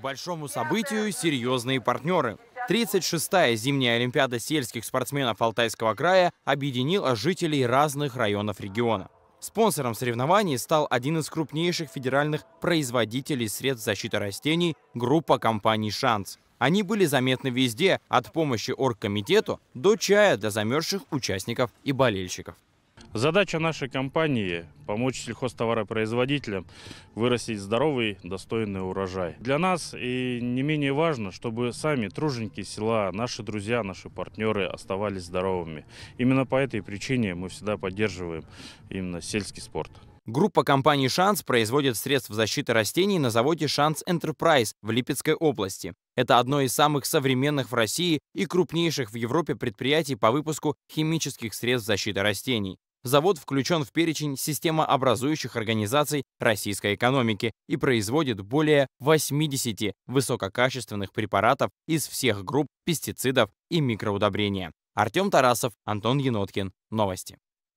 большому событию серьезные партнеры. 36-я зимняя Олимпиада сельских спортсменов Алтайского края объединила жителей разных районов региона. Спонсором соревнований стал один из крупнейших федеральных производителей средств защиты растений – группа компаний «Шанс». Они были заметны везде, от помощи оргкомитету до чая для замерзших участников и болельщиков. Задача нашей компании – помочь сельхозтоваропроизводителям вырастить здоровый, достойный урожай. Для нас и не менее важно, чтобы сами труженики села, наши друзья, наши партнеры оставались здоровыми. Именно по этой причине мы всегда поддерживаем именно сельский спорт. Группа компаний «Шанс» производит средства защиты растений на заводе «Шанс Энтерпрайз» в Липецкой области. Это одно из самых современных в России и крупнейших в Европе предприятий по выпуску химических средств защиты растений. Завод включен в перечень системообразующих организаций российской экономики и производит более 80 высококачественных препаратов из всех групп пестицидов и микроудобрения. Артем Тарасов, Антон Еноткин. Новости.